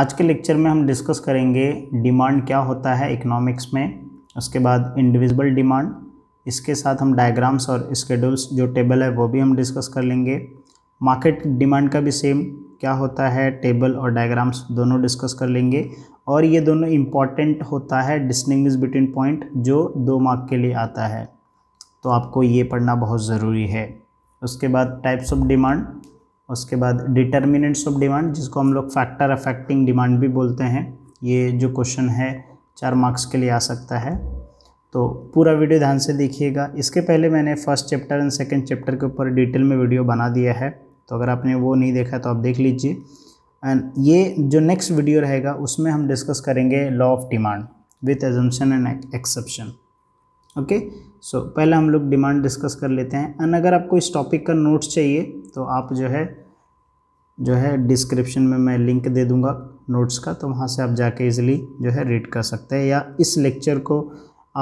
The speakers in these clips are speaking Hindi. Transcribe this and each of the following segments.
आज के लेक्चर में हम डिस्कस करेंगे डिमांड क्या होता है इकोनॉमिक्स में उसके बाद इंडिविजुअल डिमांड इसके साथ हम डायग्राम्स और स्केड्यूल्स जो टेबल है वो भी हम डिस्कस कर लेंगे मार्केट डिमांड का भी सेम क्या होता है टेबल और डायग्राम्स दोनों डिस्कस कर लेंगे और ये दोनों इम्पॉर्टेंट होता है डिस्टिंग्विश बिटवीन पॉइंट जो दो मार्क के लिए आता है तो आपको ये पढ़ना बहुत ज़रूरी है उसके बाद टाइप्स ऑफ डिमांड उसके बाद डिटर्मिनेंट्स ऑफ डिमांड जिसको हम लोग फैक्टर अफेक्टिंग डिमांड भी बोलते हैं ये जो क्वेश्चन है चार मार्क्स के लिए आ सकता है तो पूरा वीडियो ध्यान से देखिएगा इसके पहले मैंने first chapter and second chapter के ऊपर डिटेल में वीडियो बना दिया है तो अगर आपने वो नहीं देखा तो आप देख लीजिए एंड ये जो नेक्स्ट वीडियो रहेगा उसमें हम डिस्कस करेंगे law of demand with assumption and exception okay so पहले हम लोग डिमांड डिस्कस कर लेते हैं एंड अगर आपको इस टॉपिक का नोट्स चाहिए तो आप जो है जो है डिस्क्रिप्शन में मैं लिंक दे दूंगा नोट्स का तो वहाँ से आप जाके इजीली जो है रीड कर सकते हैं या इस लेक्चर को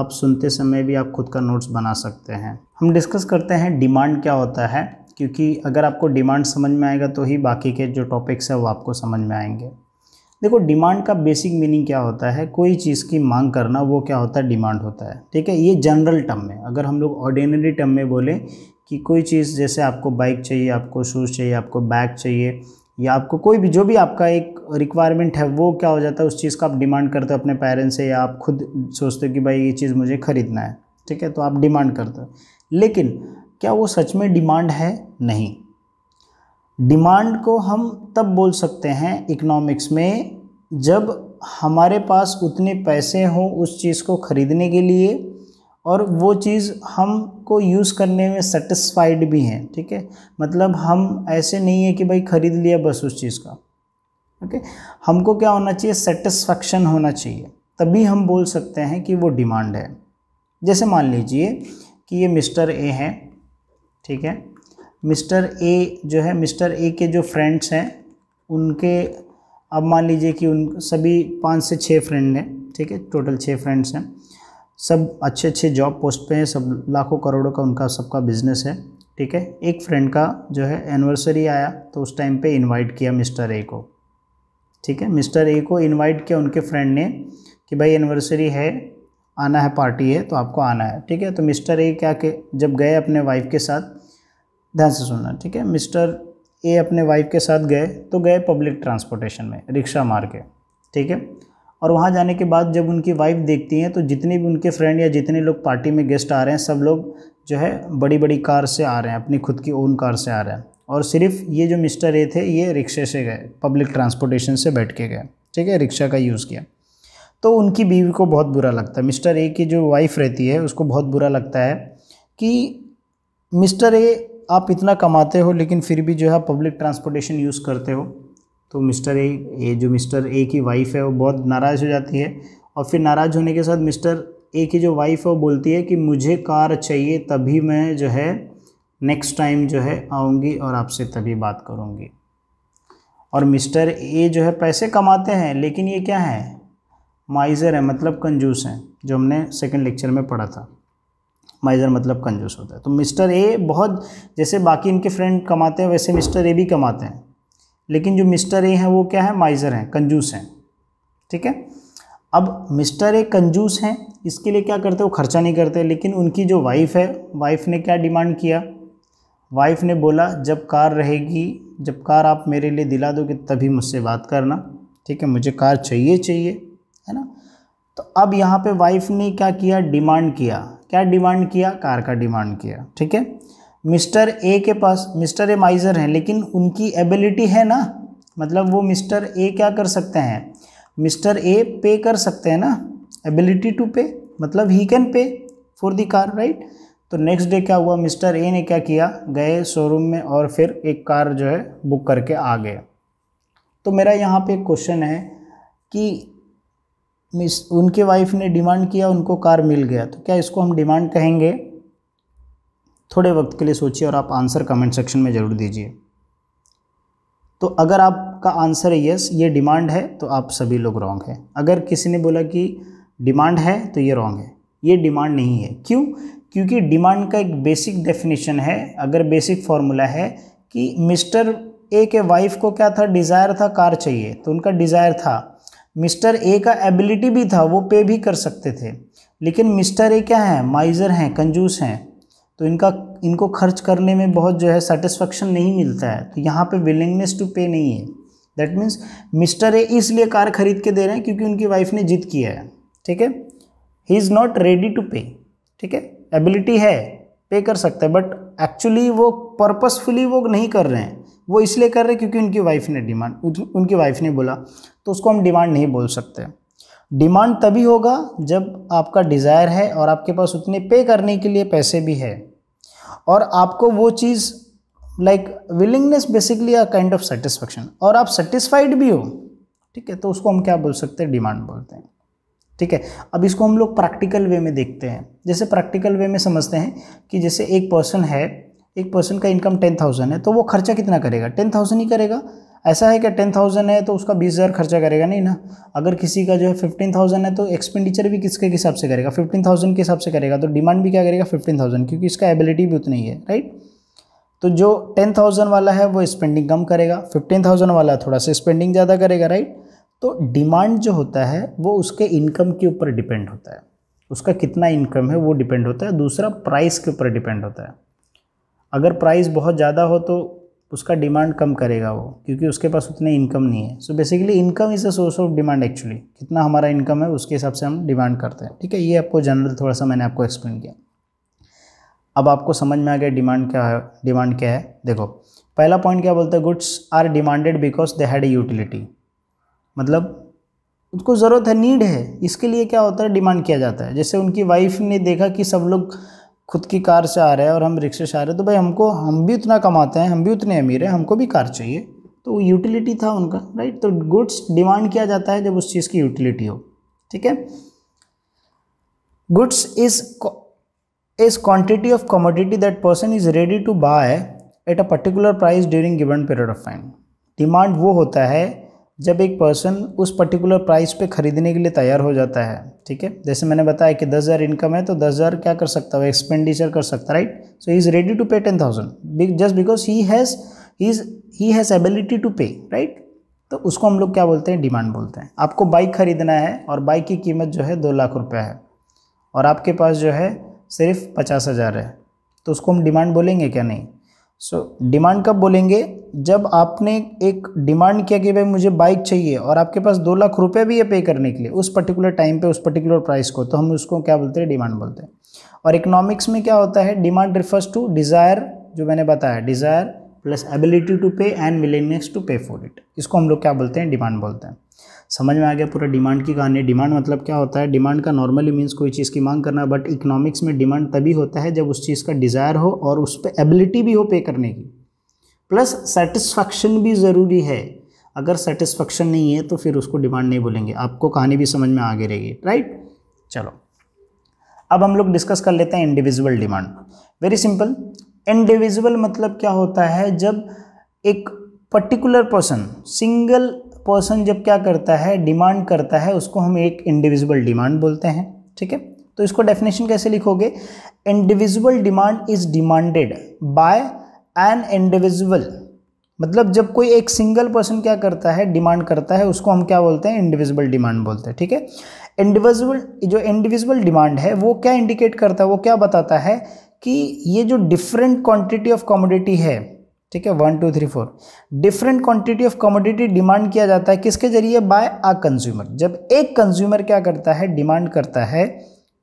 आप सुनते समय भी आप खुद का नोट्स बना सकते हैं हम डिस्कस करते हैं डिमांड क्या होता है क्योंकि अगर आपको डिमांड समझ में आएगा तो ही बाकी के जो टॉपिक्स हैं वो आपको समझ में आएंगे देखो डिमांड का बेसिक मीनिंग क्या होता है कोई चीज़ की मांग करना वो क्या होता है डिमांड होता है ठीक है ये जनरल टर्म में अगर हम लोग ऑर्डिनरी टर्म में बोले कि कोई चीज़ जैसे आपको बाइक चाहिए आपको शूज़ चाहिए आपको बैग चाहिए या आपको कोई भी जो भी आपका एक रिक्वायरमेंट है वो क्या हो जाता है उस चीज़ का आप डिमांड करते हो अपने पेरेंट्स से या आप खुद सोचते हो कि भाई ये चीज़ मुझे ख़रीदना है ठीक है तो आप डिमांड करते हो लेकिन क्या वो सच में डिमांड है नहीं डिमांड को हम तब बोल सकते हैं इकोनॉमिक्स में जब हमारे पास उतने पैसे हों उस चीज़ को ख़रीदने के लिए और वो चीज़ हमको यूज़ करने में सेटिस्फाइड भी हैं ठीक है मतलब हम ऐसे नहीं है कि भाई ख़रीद लिया बस उस चीज़ का ओके हमको क्या होना चाहिए सेटिस्फैक्शन होना चाहिए तभी हम बोल सकते हैं कि वो डिमांड है जैसे मान लीजिए कि ये मिस्टर ए हैं ठीक है मिस्टर ए जो है मिस्टर ए के जो फ्रेंड्स हैं उनके अब मान लीजिए कि उन सभी पाँच से छः फ्रेंड हैं ठीक है टोटल छः फ्रेंड्स हैं सब अच्छे अच्छे जॉब पोस्ट पे हैं सब लाखों करोड़ों का उनका सबका बिजनेस है ठीक है एक फ्रेंड का जो है एनिवर्सरी आया तो उस टाइम पे इनवाइट किया मिस्टर ए को ठीक है मिस्टर ए को इनवाइट किया उनके फ्रेंड ने कि भाई एनिवर्सरी है आना है पार्टी है तो आपको आना है ठीक है तो मिस्टर ए क्या के जब गए अपने वाइफ के साथ ध्यान से सुनना ठीक है मिस्टर ए अपने वाइफ के साथ गए तो गए पब्लिक ट्रांसपोर्टेशन में रिक्शा मार के ठीक है और वहाँ जाने के बाद जब उनकी वाइफ देखती हैं तो जितने भी उनके फ्रेंड या जितने लोग पार्टी में गेस्ट आ रहे हैं सब लोग जो है बड़ी बड़ी कार से आ रहे हैं अपनी खुद की ओन कार से आ रहे हैं और सिर्फ ये जो मिस्टर ए थे ये रिक्शे से गए पब्लिक ट्रांसपोर्टेशन से बैठ के गए ठीक है रिक्शा का यूज़ किया तो उनकी बीवी को बहुत बुरा लगता है मिस्टर ए की जो वाइफ रहती है उसको बहुत बुरा लगता है कि मिस्टर ए आप इतना कमाते हो लेकिन फिर भी जो है पब्लिक ट्रांसपोर्टेशन यूज़ करते हो तो मिस्टर ए ये जो मिस्टर ए की वाइफ़ है वो बहुत नाराज़ हो जाती है और फिर नाराज़ होने के साथ मिस्टर ए की जो वाइफ़ है वो बोलती है कि मुझे कार चाहिए तभी मैं जो है नेक्स्ट टाइम जो है आऊँगी और आपसे तभी बात करूँगी और मिस्टर ए जो है पैसे कमाते हैं लेकिन ये क्या है माइज़र है मतलब कंजूस हैं जो हमने सेकेंड लेक्चर में पढ़ा था माइजर मतलब कंजूस होता है तो मिस्टर ए बहुत जैसे बाकी इनके फ्रेंड कमाते हैं वैसे मिस्टर ए भी कमाते हैं लेकिन जो मिस्टर ए हैं वो क्या है माइजर हैं कंजूस हैं ठीक है अब मिस्टर ए कंजूस हैं इसके लिए क्या करते वो खर्चा नहीं करते लेकिन उनकी जो वाइफ है वाइफ ने क्या डिमांड किया वाइफ ने बोला जब कार रहेगी जब कार आप मेरे लिए दिला दोगे तभी मुझसे बात करना ठीक है मुझे कार चाहिए चाहिए है ना तो अब यहाँ पे वाइफ ने क्या किया डिमांड किया क्या डिमांड किया कार का डिमांड किया ठीक है मिस्टर ए के पास मिस्टर ए माइज़र हैं लेकिन उनकी एबिलिटी है ना मतलब वो मिस्टर ए क्या कर सकते हैं मिस्टर ए पे कर सकते हैं ना एबिलिटी टू पे मतलब he can pay for the car right तो नेक्स्ट डे क्या हुआ मिस्टर ए ने क्या किया गए शोरूम में और फिर एक कार जो है बुक करके आ गए तो मेरा यहाँ पे क्वेश्चन है कि मिस उनके वाइफ ने डिमांड किया उनको कार मिल गया तो क्या इसको हम डिमांड कहेंगे थोड़े वक्त के लिए सोचिए और आप आंसर कमेंट सेक्शन में ज़रूर दीजिए तो अगर आपका आंसर है यस ये डिमांड है तो आप सभी लोग रॉन्ग है अगर किसी ने बोला कि डिमांड है तो ये रॉन्ग है ये डिमांड नहीं है क्यों क्योंकि डिमांड का एक बेसिक डेफिनेशन है अगर बेसिक फार्मूला है कि मिस्टर ए के वाइफ को क्या था डिज़ायर था कार चाहिए तो उनका डिज़ायर था मिस्टर ए का एबिलिटी भी था वो पे भी कर सकते थे लेकिन मिस्टर ए क्या हैं माइज़र हैं कंजूस हैं तो इनका इनको खर्च करने में बहुत जो है सेटिस्फेक्शन नहीं मिलता है तो यहाँ पे विलिंगनेस टू पे नहीं है दैट मीन्स मिस्टर ए इसलिए कार खरीद के दे रहे हैं क्योंकि उनकी वाइफ ने जिद किया है ठीक है he is not ready to pay ठीक है एबिलिटी है पे कर सकता है बट एक्चुअली वो पर्पसफुली वो नहीं कर रहे हैं वो इसलिए कर रहे हैं क्योंकि उनकी वाइफ ने डिमांड उनकी वाइफ ने बोला तो उसको हम डिमांड नहीं बोल सकते डिमांड तभी होगा जब आपका डिज़ायर है और आपके पास उतने पे करने के लिए पैसे भी है और आपको वो चीज़ like willingness basically a kind of satisfaction और आप सेटिस्फाइड भी हो ठीक है तो उसको हम क्या बोल सकते हैं डिमांड बोलते हैं ठीक है अब इसको हम लोग प्रैक्टिकल वे में देखते हैं जैसे प्रैक्टिकल वे में समझते हैं कि जैसे एक पर्सन है एक पर्सन का इनकम टेन थाउजेंड है तो वो खर्चा कितना करेगा टेन थाउजेंड ही करेगा ऐसा है कि टेन थाउजेंड है तो उसका बीस हज़ार खर्चा करेगा नहीं ना अगर किसी का जो है फिफ्टीन थाउजेंड है तो एक्सपेंडिचर भी किसके हिसाब से करेगा फिफ्टीन थाउजेंड के हिसाब से करेगा तो डिमांड भी क्या करेगा फिफ्टीन थाउजेंड क्योंकि इसका एबिलिटी भी उतनी है राइट तो जो टेन थाउजेंड वाला है वो स्पेंडिंग कम करेगा फिफ्टीन थाउजेंड वाला थोड़ा सा स्पेंडिंग ज़्यादा करेगा राइट तो डिमांड जो होता है वो उसके इनकम के ऊपर डिपेंड होता है उसका कितना इनकम है वो डिपेंड होता है दूसरा प्राइस के ऊपर डिपेंड होता है अगर प्राइस बहुत ज़्यादा हो तो उसका डिमांड कम करेगा वो क्योंकि उसके पास उतनी इनकम नहीं है so basically income is a source of demand actually कितना हमारा इनकम है उसके हिसाब से हम डिमांड करते हैं ठीक है ये आपको जनरल थोड़ा सा मैंने आपको एक्सप्लेन किया अब आपको समझ में आ गया डिमांड क्या है डिमांड क्या है देखो पहला पॉइंट क्या बोलते हैं goods are demanded because they had a utility मतलब उसको ज़रूरत है नीड है इसके लिए क्या होता है डिमांड किया जाता है जैसे उनकी वाइफ ने देखा कि सब लोग खुद की कार से आ रहे हैं और हम रिक्शे से आ रहे हैं तो भाई हमको हम भी उतना कमाते हैं हम भी उतने अमीर हैं हमको भी कार चाहिए तो वो यूटिलिटी था उनका राइट तो गुड्स डिमांड किया जाता है जब उस चीज़ की यूटिलिटी हो ठीक है goods is is quantity of commodity that person is ready to buy at a particular price during given period of time demand वो होता है जब एक पर्सन उस पर्टिकुलर प्राइस पे ख़रीदने के लिए तैयार हो जाता है ठीक है जैसे मैंने बताया कि दस हज़ार इनकम है तो दस हज़ार क्या कर सकता है एक्सपेंडिचर कर सकता है right so he is ready to pay ten thousand just because he has he is he has ability to pay right तो उसको हम लोग क्या बोलते हैं डिमांड बोलते हैं आपको बाइक ख़रीदना है और बाइक की कीमत जो है दो लाख रुपया है और आपके पास जो है सिर्फ पचास हज़ार है तो उसको हम डिमांड बोलेंगे क्या नहीं सो so, डिमांड कब बोलेंगे जब आपने एक डिमांड किया कि भाई मुझे बाइक चाहिए और आपके पास दो लाख रुपए भी है पे करने के लिए उस पर्टिकुलर टाइम पे उस पर्टिकुलर प्राइस को तो हम उसको क्या बोलते हैं डिमांड बोलते हैं और इकोनॉमिक्स में क्या होता है डिमांड रिफर्स टू डिज़ायर जो मैंने बताया desire plus ability to pay and willingness to pay for it इसको हम लोग क्या बोलते हैं डिमांड बोलते हैं समझ में आ गया पूरा डिमांड की कहानी डिमांड मतलब क्या होता है डिमांड का नॉर्मली मीन्स कोई चीज़ की मांग करना बट इकोनॉमिक्स में डिमांड तभी होता है जब उस चीज़ का डिज़ायर हो और उस पर एबिलिटी भी हो पे करने की प्लस सेटिस्फैक्शन भी ज़रूरी है अगर सेटिस्फैक्शन नहीं है तो फिर उसको डिमांड नहीं बोलेंगे आपको कहानी भी समझ में आगे रहेगी राइट चलो अब हम लोग डिस्कस कर लेते हैं individual demand very simple individual मतलब क्या होता है जब एक पर्टिकुलर पर्सन सिंगल पर्सन जब क्या करता है डिमांड करता है उसको हम एक इंडिविजुअल डिमांड बोलते हैं ठीक है तो इसको डेफिनेशन कैसे लिखोगे individual demand is demanded by an individual मतलब जब कोई एक सिंगल पर्सन क्या करता है डिमांड करता है उसको हम क्या बोलते हैं इंडिविजुअल डिमांड बोलते हैं ठीक है इंडिविजुअल जो इंडिविजुअल डिमांड है वो क्या इंडिकेट करता है वो क्या बताता है कि ये जो डिफरेंट क्वांटिटी ऑफ कॉमोडिटी है ठीक है one two three four different quantity of commodity demand किया जाता है किसके जरिए बाय अ कंज्यूमर जब एक कंज्यूमर क्या करता है डिमांड करता है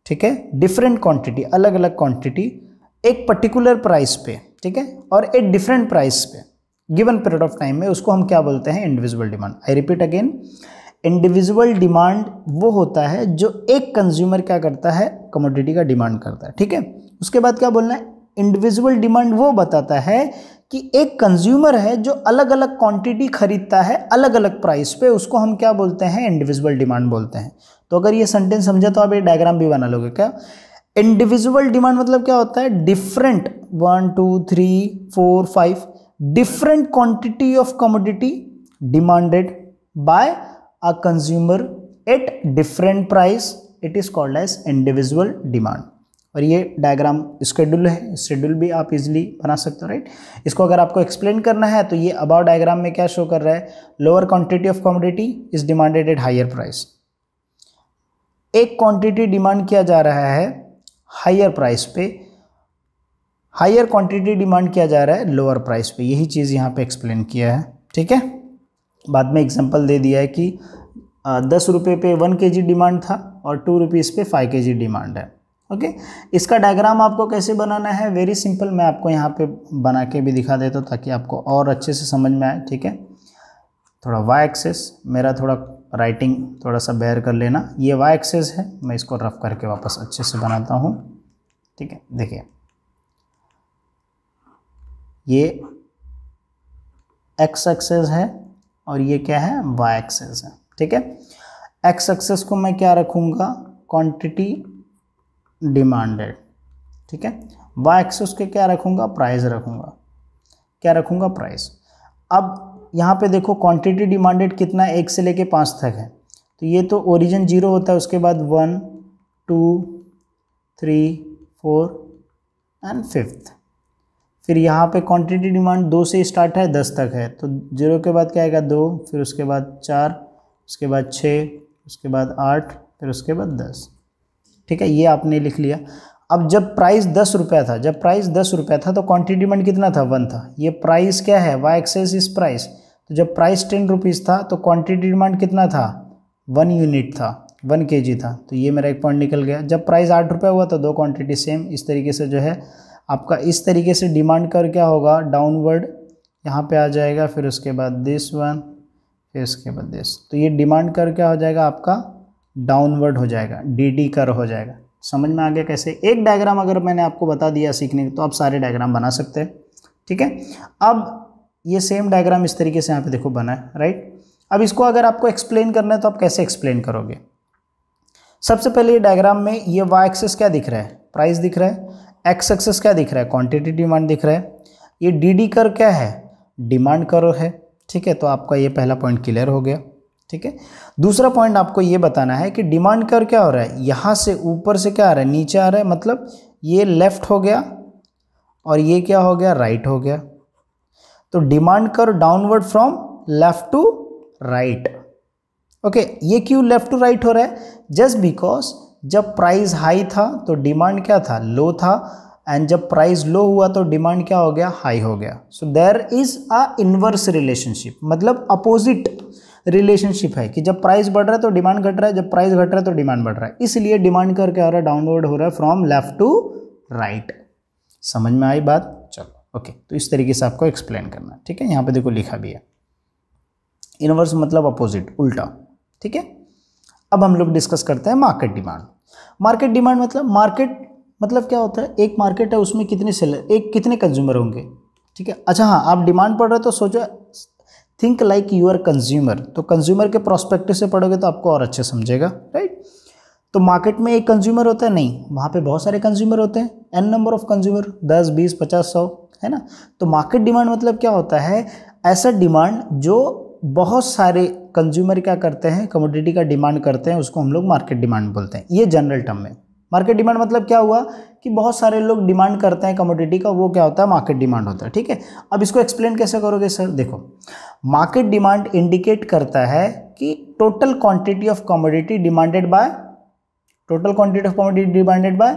ठीक है डिफरेंट क्वांटिटी अलग अलग क्वांटिटी एक पर्टिकुलर प्राइस पे ठीक है और एक डिफरेंट प्राइस पे गिवन पीरियड ऑफ टाइम में उसको हम क्या बोलते हैं individual demand I repeat again individual demand वो होता है जो एक कंज्यूमर क्या करता है कमोडिटी का डिमांड करता है ठीक है उसके बाद क्या बोलना है इंडिविजुअल डिमांड वो बताता है कि एक कंज्यूमर है जो अलग अलग क्वांटिटी खरीदता है अलग अलग प्राइस पे उसको हम क्या बोलते हैं इंडिविजुअल डिमांड बोलते हैं तो अगर ये सेंटेंस समझे तो आप ये डायग्राम भी बना लोगे क्या इंडिविजुअल डिमांड मतलब क्या होता है different one two three four five different quantity of commodity demanded by a consumer at different price it is called as individual demand और ये डायग्राम स्केड्यूल है शेड्यूल भी आप इजीली बना सकते हो राइट इसको अगर आपको एक्सप्लेन करना है तो ये अबाव डायग्राम में क्या शो कर रहा है lower quantity of commodity is demanded at higher price एक क्वांटिटी डिमांड किया जा रहा है हायर प्राइस पे हायर क्वांटिटी डिमांड किया जा रहा है लोअर प्राइस पे यही चीज़ यहाँ पर एक्सप्लेन किया है ठीक है बाद में एग्जाम्पल दे दिया है कि दस रुपये पे वन के डिमांड था और टू रुपीज़ पे फाइव के डिमांड है ओके इसका डायग्राम आपको कैसे बनाना है वेरी सिंपल मैं आपको यहाँ पे बना के भी दिखा देता हूँ ताकि आपको और अच्छे से समझ में आए ठीक है थोड़ा वाई एक्सेस मेरा थोड़ा राइटिंग थोड़ा सा बैर कर लेना ये वाई एक्सेस है मैं इसको रफ करके वापस अच्छे से बनाता हूँ ठीक है देखिए ये एक्स एक्सेस है और ये क्या है वाई एक्सेस है ठीक है एक्स एक्सेस को मैं क्या रखूँगा क्वान्टिटी डिमांडेड ठीक है वाई एक्सेस के क्या रखूँगा प्राइस रखूँगा क्या रखूँगा प्राइस अब यहाँ पे देखो क्वांटिटी डिमांडेड कितना एक से लेके पाँच तक है तो ये तो ओरिजिन जीरो होता है उसके बाद one two three four and fifth फिर यहाँ पे क्वांटिटी डिमांड दो से स्टार्ट है दस तक है तो जीरो के बाद क्या आएगा दो फिर उसके बाद चार उसके बाद छः उसके बाद आठ फिर उसके बाद दस ठीक है ये आपने लिख लिया अब जब प्राइस दस रुपया था जब प्राइस दस रुपया था तो क्वांटिटी डिमांड कितना था वन था ये प्राइस क्या है वाई एक्सेस इस प्राइस तो जब प्राइस टेन रुपीज़ था तो क्वांटिटी डिमांड कितना था वन यूनिट था वन के जी था तो ये मेरा एक पॉइंट निकल गया जब प्राइस आठ रुपया हुआ तो दो क्वांटिटी सेम इस तरीके से जो है आपका इस तरीके से डिमांड कर क्या होगा डाउनवर्ड यहाँ पर आ जाएगा फिर उसके बाद दिस वन फिर उसके बाद दिस तो ये डिमांड कर क्या हो जाएगा आपका डाउनवर्ड हो जाएगा डी डी कर हो जाएगा समझ में आ गया कैसे एक डायग्राम अगर मैंने आपको बता दिया सीखने के तो आप सारे डायग्राम बना सकते हैं ठीक है अब ये सेम डायग्राम इस तरीके से यहाँ पे देखो बना है राइट अब इसको अगर आपको एक्सप्लेन करना है तो आप कैसे एक्सप्लेन करोगे सबसे पहले ये डायग्राम में ये वाई एक्सेस क्या दिख रहा है प्राइस दिख रहा है एक्स एक्सेस क्या दिख रहा है क्वांटिटी डिमांड दिख रहा है ये डी डी कर क्या है डिमांड करो है ठीक है तो आपका ये पहला पॉइंट क्लियर हो गया ठीक है दूसरा पॉइंट आपको ये बताना है कि डिमांड कर क्या हो रहा है यहाँ से ऊपर से क्या आ रहा है नीचे आ रहा है मतलब ये लेफ़्ट हो गया और ये क्या हो गया राइट right हो गया तो डिमांड कर downward from left to right okay ये क्यों लेफ़्ट टू राइट हो रहा है जस्ट बिकॉज जब प्राइस हाई था तो डिमांड क्या था लो था एंड जब प्राइस लो हुआ तो डिमांड क्या हो गया हाई हो गया so there is a inverse relationship मतलब अपोजिट रिलेशनशिप है कि जब प्राइस बढ़ रहा है तो डिमांड घट रहा है जब प्राइस घट रहा है तो डिमांड बढ़ रहा है इसलिए डिमांड कर क्या हो रहा है डाउनवर्ड हो रहा है फ्रॉम लेफ्ट टू राइट समझ में आई बात चलो ओके तो इस तरीके से आपको एक्सप्लेन करना है ठीक है यहाँ पे देखो लिखा भी है इनवर्स मतलब अपोजिट उल्टा ठीक है अब हम लोग डिस्कस करते हैं मार्केट डिमांड मार्केट डिमांड मतलब मार्केट मतलब क्या होता है एक मार्केट है उसमें कितने सेलर एक कितने कंज्यूमर होंगे ठीक है अच्छा हाँ आप डिमांड पड़ रहे हो तो सोचो थिंक लाइक यूर कंज्यूमर तो कंज्यूमर के प्रोस्पेक्टिव से पढ़ोगे तो आपको और अच्छे समझेगा राइट तो मार्केट में एक कंज्यूमर होता है नहीं वहाँ पे बहुत सारे कंज्यूमर होते हैं एन नंबर ऑफ कंज्यूमर दस बीस पचास सौ है ना तो मार्केट डिमांड मतलब क्या होता है ऐसा डिमांड जो बहुत सारे कंज्यूमर क्या करते हैं कमोडिटी का डिमांड करते हैं उसको हम लोग मार्केट डिमांड बोलते हैं ये जनरल टर्म में मार्केट डिमांड मतलब क्या हुआ कि बहुत सारे लोग डिमांड करते हैं कमोडिटी का वो क्या होता है मार्केट डिमांड होता है ठीक है अब इसको एक्सप्लेन कैसे करोगे सर देखो मार्केट डिमांड इंडिकेट करता है कि total quantity of commodity demanded by total quantity of commodity demanded by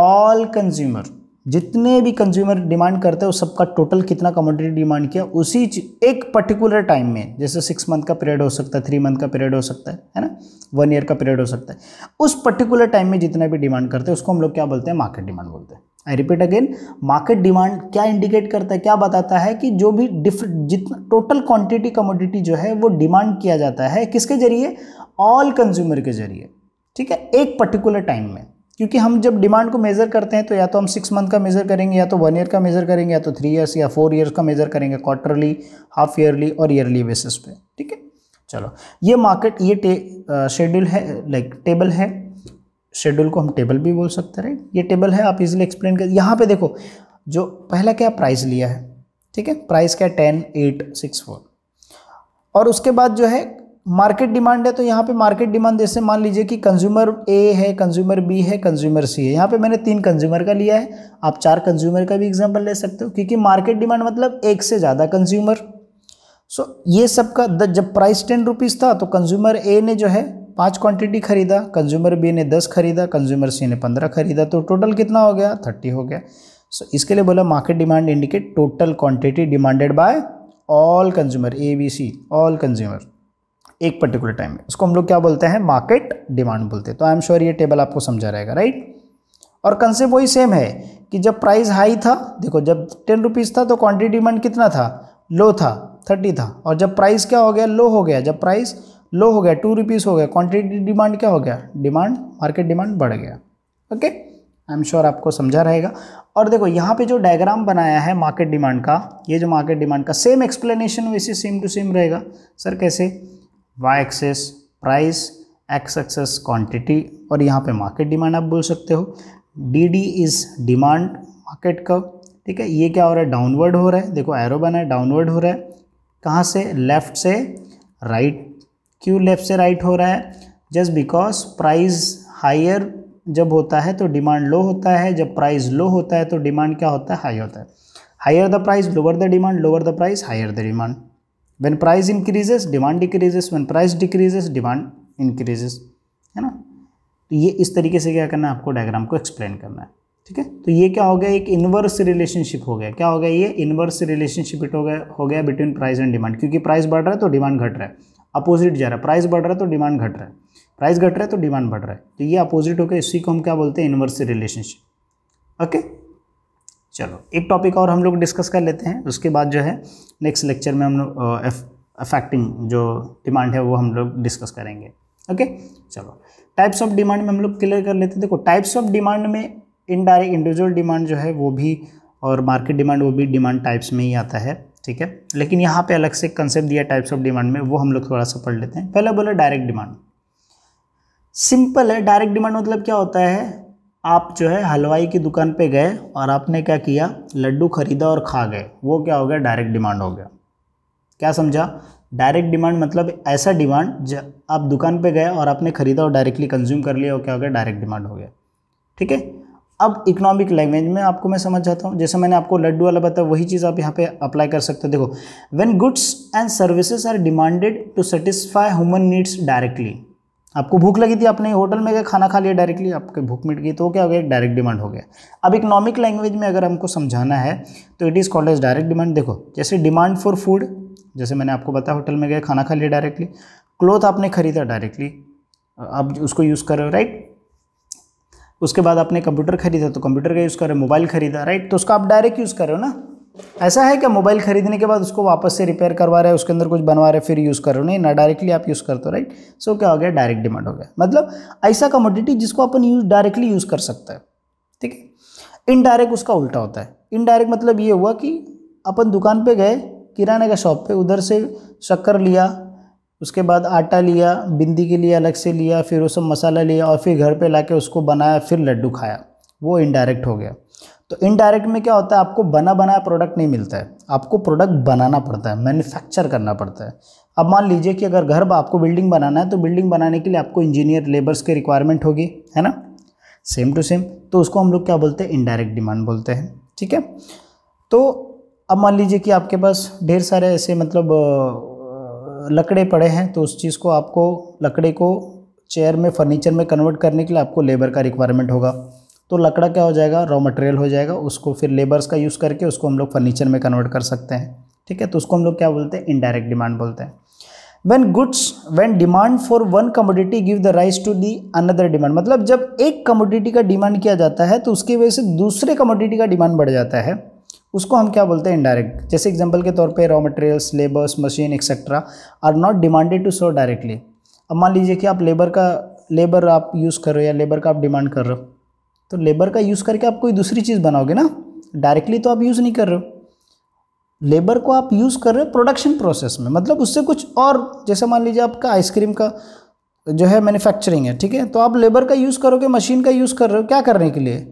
all consumer जितने भी कंज्यूमर डिमांड करते हैं उस सबका टोटल कितना कमोडिटी डिमांड किया उसी एक पर्टिकुलर टाइम में जैसे सिक्स मंथ का पीरियड हो सकता है थ्री मंथ का पीरियड हो सकता है है ना वन ईयर का पीरियड हो सकता है उस पर्टिकुलर टाइम में जितना भी डिमांड करते हैं उसको हम लोग क्या बोलते हैं मार्केट डिमांड बोलते हैं I repeat again market demand क्या इंडिकेट करता है क्या बताता है कि जो भी डिफरेंट जितना टोटल क्वांटिटी कमोडिटी जो है वो डिमांड किया जाता है किसके जरिए ऑल कंज्यूमर के जरिए ठीक है एक पर्टिकुलर टाइम में क्योंकि हम जब डिमांड को मेज़र करते हैं तो या तो हम सिक्स मंथ का मेज़र करेंगे या तो वन ईयर का मेज़र करेंगे या तो थ्री ईयर्स या फोर ईयर्स का मेज़र करेंगे क्वार्टरली हाफ ईयरली और ईयरली बेसिस पे ठीक है चलो ये मार्केट ये शेड्यूल है लाइक टेबल है शेड्यूल को हम टेबल भी बोल सकते हैं ये टेबल है आप इजिली एक्सप्लेन कर यहाँ पर देखो जो पहला क्या प्राइस लिया है ठीक है प्राइस क्या टेन एट सिक्स फोर और उसके बाद जो है मार्केट डिमांड है तो यहाँ पे मार्केट डिमांड जैसे मान लीजिए कि कंज्यूमर ए है कंज्यूमर बी है कंज्यूमर सी है यहाँ पे मैंने तीन कंज्यूमर का लिया है आप चार कंज्यूमर का भी एग्जांपल ले सकते हो क्योंकि मार्केट डिमांड मतलब एक से ज़्यादा कंज्यूमर सो ये सब का जब प्राइस टेन रुपीज़ था तो कंज्यूमर ए ने जो है पाँच क्वान्टिटी खरीदा कंज्यूमर बी ने दस खरीदा कंज्यूमर सी ने पंद्रह खरीदा तो टोटल कितना हो गया थर्टी हो गया सो so, इसके लिए बोला market demand indicate total quantity demanded by all consumer A B C all consumer एक पर्टिकुलर टाइम में उसको हम लोग क्या बोलते हैं मार्केट डिमांड बोलते हैं तो आई एम श्योर ये टेबल आपको समझा रहेगा राइट और कंसेप्ट वही सेम है कि जब प्राइस हाई था देखो जब टेन रुपीज़ था तो क्वांटिटी डिमांड कितना था लो था थर्टी था और जब प्राइस क्या हो गया लो हो गया जब प्राइस लो हो गया टू रुपीज़ हो गया क्वांटिटी डिमांड क्या हो गया डिमांड मार्केट डिमांड बढ़ गया ओके आई एम श्योर आपको समझा रहेगा और देखो यहाँ पे जो डायग्राम बनाया है मार्केट डिमांड का ये जो मार्केट डिमांड का सेम एक्सप्लेनेशन वैसे सेम टू सेम रहेगा सर कैसे Y axis price X axis quantity और यहाँ पे मार्केट डिमांड आप बोल सकते हो D D is demand market का ठीक है ये क्या हो रहा है डाउनवर्ड हो रहा है देखो एरो बना है डाउनवर्ड हो रहा है कहाँ से लेफ़्ट से राइट क्यों लेफ़्ट से राइट हो रहा है जस्ट बिकॉज प्राइस हायर जब होता है तो डिमांड लो होता है जब प्राइस लो होता है तो डिमांड क्या होता है हाई होता है higher the price lower the demand lower the price higher the demand when price increases demand decreases when price decreases demand increases है ना तो ये इस तरीके से क्या करना है आपको डायग्राम को एक्सप्लेन करना है ठीक है तो ये क्या हो गया एक इन्वर्स रिलेशनशिप हो गया क्या हो गया ये इन्वर्स रिलेशनशिप हो गया हो गया बिटवीन प्राइस एंड डिमांड क्योंकि प्राइस बढ़ रहा है तो डिमांड घट रहा है अपोजिट जा रहा है प्राइस बढ़ रहा है तो डिमांड घट रहा है प्राइस घट रहा है तो डिमांड बढ़ रहा है तो ये अपोजिट हो गया इसी को हम क्या बोलते हैं इन्वर्स रिलेशनशिप ओके चलो एक टॉपिक और हम लोग डिस्कस कर लेते हैं उसके बाद जो है नेक्स्ट लेक्चर में हम लोग अफेक्टिंग जो डिमांड है वो हम लोग डिस्कस करेंगे ओके चलो टाइप्स ऑफ डिमांड में हम लोग क्लियर कर लेते हैं देखो टाइप्स ऑफ डिमांड में इनडायरेक्ट इंडिविजुअल डिमांड जो है वो भी और मार्केट डिमांड वो भी डिमांड टाइप्स में ही आता है ठीक है लेकिन यहाँ पे अलग से कंसेप्ट दिया टाइप्स ऑफ डिमांड में वो हम लोग थोड़ा सा पढ़ लेते हैं पहला बोला डायरेक्ट डिमांड सिंपल है डायरेक्ट डिमांड मतलब क्या होता है आप जो है हलवाई की दुकान पे गए और आपने क्या किया लड्डू खरीदा और खा गए वो क्या हो गया डायरेक्ट डिमांड हो गया क्या समझा डायरेक्ट डिमांड मतलब ऐसा डिमांड आप दुकान पे गए और आपने ख़रीदा और डायरेक्टली कंज्यूम कर लिया और क्या हो गया डायरेक्ट डिमांड हो गया ठीक है अब इकोनॉमिक लैंग्वेज में आपको मैं समझ जाता हूँ जैसे मैंने आपको लड्डू वाला बताया वही चीज़ आप यहाँ पे अप्लाई कर सकते हो देखो when goods and services are demanded to satisfy human needs directly आपको भूख लगी थी आपने होटल में गए खाना खा लिया डायरेक्टली आपकी भूख मिट गई तो क्या हो गया डायरेक्ट डिमांड हो गया अब इकोनॉमिक लैंग्वेज में अगर हमको समझाना है तो it is called as direct demand देखो जैसे डिमांड फॉर फूड जैसे मैंने आपको बताया होटल में गए खाना खा लिया डायरेक्टली क्लोथ आपने खरीदा डायरेक्टली आप उसको यूज़ कर रहे हो राइट उसके बाद आपने कंप्यूटर खरीदा तो कंप्यूटर का यूज़ कर रहे हो मोबाइल खरीदा राइट तो उसका आप डायरेक्ट यूज़ कर रहे हो ना ऐसा है कि मोबाइल खरीदने के बाद उसको वापस से रिपेयर करवा रहे हैं उसके अंदर कुछ बनवा रहे फिर यूज़ करो नहीं ना डायरेक्टली आप यूज़ करते हो राइट सो क्या हो गया डायरेक्ट डिमांड हो गया मतलब ऐसा कमोडिटी जिसको अपन यूज डायरेक्टली यूज़ कर सकते हैं ठीक है इनडायरेक्ट उसका उल्टा होता है इनडायरेक्ट मतलब ये हुआ कि अपन दुकान पर गए किराने का शॉप पे उधर से शक्कर लिया उसके बाद आटा लिया बिंदी के लिए अलग से लिया फिर वो सब मसाला लिया और फिर घर पर ला उसको बनाया फिर लड्डू खाया वो इनडायरेक्ट हो गया तो इनडायरेक्ट में क्या होता है आपको बना बनाया प्रोडक्ट नहीं मिलता है आपको प्रोडक्ट बनाना पड़ता है मैन्युफैक्चर करना पड़ता है अब मान लीजिए कि अगर घर आपको बिल्डिंग बनाना है तो बिल्डिंग बनाने के लिए आपको इंजीनियर लेबर्स की रिक्वायरमेंट होगी है ना सेम टू सेम तो उसको हम लोग क्या बोलते हैं इनडायरेक्ट डिमांड बोलते हैं ठीक है तो अब मान लीजिए कि आपके पास ढेर सारे ऐसे मतलब लकड़े पड़े हैं तो उस चीज़ को आपको लकड़े को चेयर में फर्नीचर में कन्वर्ट करने के लिए आपको लेबर का रिक्वायरमेंट होगा तो लकड़ा क्या हो जाएगा रॉ मटेरियल हो जाएगा उसको फिर लेबर्स का यूज़ करके उसको हम लोग फर्नीचर में कन्वर्ट कर सकते हैं ठीक है तो उसको हम लोग क्या बोलते हैं इनडायरेक्ट डिमांड बोलते हैं when goods when demand for one commodity give the rise to the another demand मतलब जब एक कमोडिटी का डिमांड किया जाता है तो उसकी वजह से दूसरे कमोडिटी का डिमांड बढ़ जाता है उसको हम क्या बोलते हैं इनडायरेक्ट जैसे एग्जाम्पल के तौर पर raw materials labours machine etcetera are not demanded to so directly अब मान लीजिए कि आप लेबर का लेबर आप यूज़ कर रहे हो या लेबर का आप डिमांड कर रहे हो तो लेबर का यूज़ करके आप कोई दूसरी चीज़ बनाओगे ना डायरेक्टली तो आप यूज़ नहीं कर रहे हो लेबर को आप यूज़ कर रहे हो प्रोडक्शन प्रोसेस में मतलब उससे कुछ और जैसे मान लीजिए आपका आइसक्रीम का जो है मैन्युफैक्चरिंग है ठीक है तो आप लेबर का यूज़ करोगे मशीन का यूज़ कर रहे हो क्या करने के लिए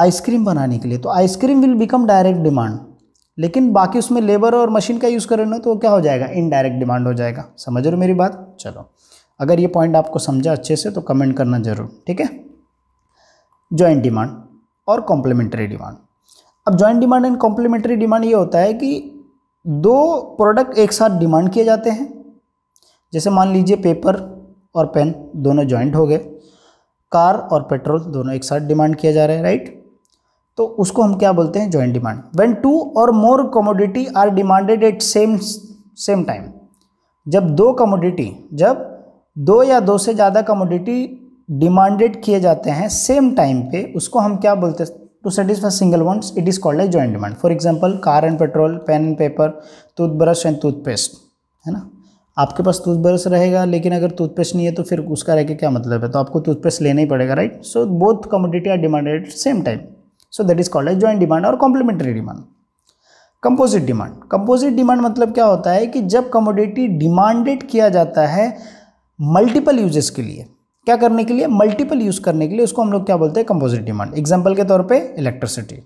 आइसक्रीम बनाने के लिए तो ice cream will become direct demand लेकिन बाकी उसमें लेबर और मशीन का यूज़ करें ना तो क्या हो जाएगा इनडायरेक्ट डिमांड हो जाएगा समझ रहे हो मेरी बात चलो अगर ये पॉइंट आपको समझा अच्छे से तो कमेंट करना ज़रूर ठीक है ज्वाइंट डिमांड और कॉम्प्लीमेंट्री डिमांड अब joint demand and complementary demand ये होता है कि दो प्रोडक्ट एक साथ डिमांड किए जाते हैं जैसे मान लीजिए पेपर और पेन दोनों जॉइंट हो गए कार और पेट्रोल दोनों एक साथ डिमांड किया जा रहा है राइट तो उसको हम क्या बोलते हैं जॉइंट डिमांड व्हेन टू और more commodity are demanded at same same time जब दो कमोडिटी जब दो या दो से ज़्यादा कमोडिटी डिमांडेड किए जाते हैं सेम टाइम पे उसको हम क्या बोलते हैं to satisfy single wants it is called a joint demand for example car and petrol pen and paper toothbrush and toothpaste है ना आपके पास टूथब्रश रहेगा लेकिन अगर टूथपेस्ट नहीं है तो फिर उसका रह के क्या मतलब है तो आपको टूथपेस्ट लेना ही पड़ेगा right so both commodity are demanded same time so that is called a joint demand और complementary demand composite demand composite demand मतलब क्या होता है कि जब कमोडिटी डिमांडेड किया जाता है मल्टीपल यूजेस के लिए क्या करने के लिए मल्टीपल यूज़ करने के लिए उसको हम लोग क्या बोलते हैं कंपोजिट डिमांड एग्जाम्पल के तौर पर इलेक्ट्रिसिटी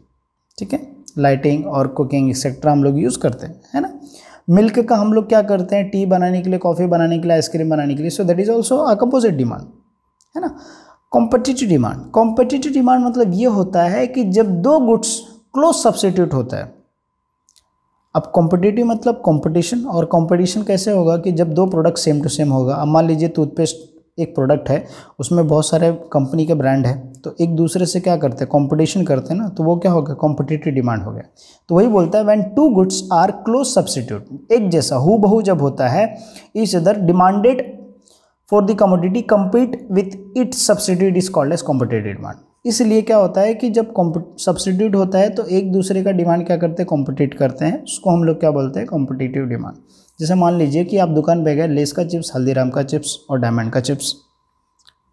ठीक है लाइटिंग और कुकिंग एक्सेट्रा हम लोग यूज़ करते हैं है ना मिल्क का हम लोग क्या करते हैं टी बनाने के लिए कॉफ़ी बनाने के लिए आइसक्रीम बनाने के लिए so that is also a composite demand है ना कॉम्पटिटिव डिमांड कॉम्पिटिटिव डिमांड मतलब ये होता है कि जब दो गुड्स क्लोज सब्सिट्यूट होता है अब कॉम्पिटिटिव मतलब कॉम्पिटिशन और कॉम्पिटिशन कैसे होगा कि जब दो प्रोडक्ट सेम टू सेम होगा अब मान लीजिए टूथपेस्ट एक प्रोडक्ट है उसमें बहुत सारे कंपनी के ब्रांड है तो एक दूसरे से क्या करते हैं कॉम्पिटिशन करते हैं ना तो वो क्या हो गया कॉम्पिटेटिव डिमांड हो गया तो वही बोलता है when two goods are close substitute एक जैसा हु बहु जब होता है is other demanded for the commodity compete with it substitute is called as competitive demand इसलिए क्या होता है कि जब सब्सटीट्यूट होता है तो एक दूसरे का डिमांड क्या करते हैं कॉम्पिटिट करते हैं उसको हम लोग क्या बोलते हैं कॉम्पिटिटिव डिमांड जैसे मान लीजिए कि आप दुकान पर गए लेस का चिप्स हल्दीराम का चिप्स और डायमंड का चिप्स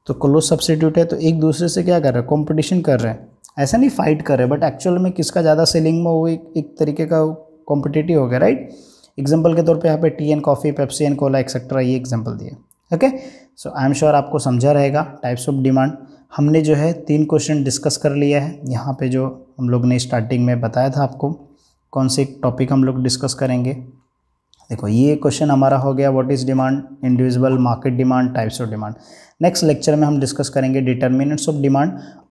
तो क्लोज सब्सटीट्यूट है तो एक दूसरे से क्या कर रहे हैं कॉम्पिटिशन कर रहे हैं ऐसा नहीं फाइट कर रहे बट एक्चुअल में किसका ज़्यादा सेलिंग में वो एक, एक तरीके का कॉम्पिटिटिव हो गया राइट एग्जाम्पल के तौर पर यहाँ पे tea and coffee Pepsi and cola etcetera ये एग्जाम्पल दिए okay so I am sure आपको समझा रहेगा टाइप्स ऑफ डिमांड हमने जो है तीन क्वेश्चन डिस्कस कर लिया है यहाँ पे जो हम लोग ने स्टार्टिंग में बताया था आपको कौन से टॉपिक हम लोग डिस्कस करेंगे देखो ये क्वेश्चन हमारा हो गया what is demand individual market demand types of demand next lecture में हम डिस्कस करेंगे डिटर्मिनेंट्स ऑफ डिमांड